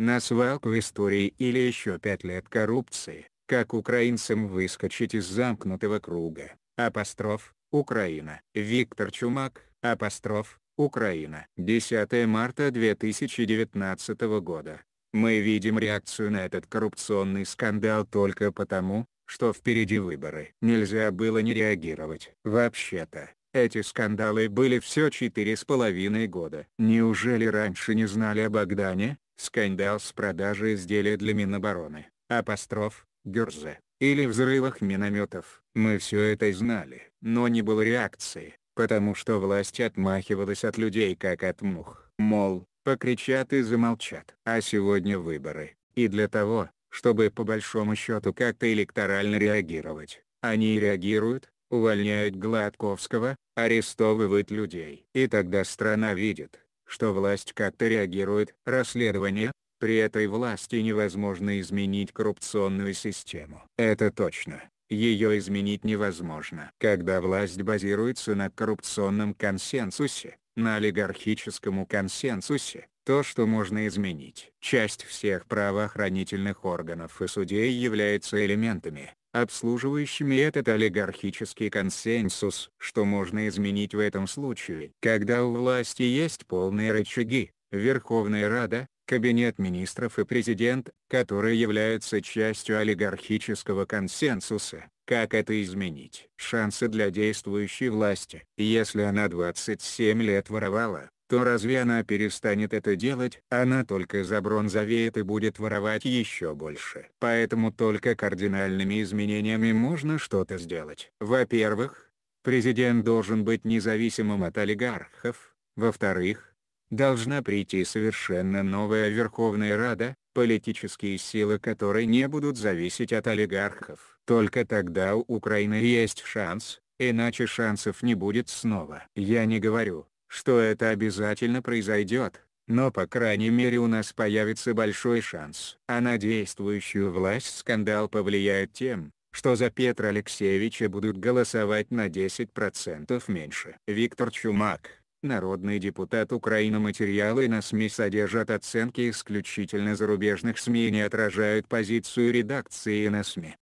на свалку истории или еще пять лет коррупции, как украинцам выскочить из замкнутого круга, апостроф, Украина. Виктор Чумак, апостроф, Украина. 10 марта 2019 года. Мы видим реакцию на этот коррупционный скандал только потому, что впереди выборы. Нельзя было не реагировать. Вообще-то, эти скандалы были все четыре с половиной года. Неужели раньше не знали о Богдане, скандал с продажей изделия для Минобороны, апостроф, гюрзы, или взрывах минометов. Мы все это знали, но не было реакции, потому что власть отмахивалась от людей как от мух. Мол, покричат и замолчат. А сегодня выборы, и для того, чтобы по большому счету как-то электорально реагировать, они реагируют, увольняют Гладковского, арестовывают людей. И тогда страна видит, что власть как-то реагирует. Расследование. При этой власти невозможно изменить коррупционную систему. Это точно. Ее изменить невозможно. Когда власть базируется на коррупционном консенсусе, на олигархическому консенсусе, то, что можно изменить. Часть всех правоохранительных органов и судей является элементами, обслуживающими этот олигархический консенсус, что можно изменить в этом случае. Когда у власти есть полные рычаги, Верховная Рада, Кабинет министров и президент, которые являются частью олигархического консенсуса, как это изменить? Шансы для действующей власти. Если она 27 лет воровала, то разве она перестанет это делать? Она только забронзовеет и будет воровать еще больше. Поэтому только кардинальными изменениями можно что-то сделать. Во-первых, президент должен быть независимым от олигархов. Во-вторых, должна прийти совершенно новая Верховная Рада, политические силы которой не будут зависеть от олигархов. Только тогда у Украины есть шанс, иначе шансов не будет снова. Я не говорю, что это обязательно произойдет, но по крайней мере у нас появится большой шанс. А на действующую власть скандал повлияет тем, что за Петра Алексеевича будут голосовать на 10% меньше. Виктор Чумак, народный депутат Украины материалы на СМИ содержат оценки исключительно зарубежных СМИ и не отражают позицию редакции на СМИ.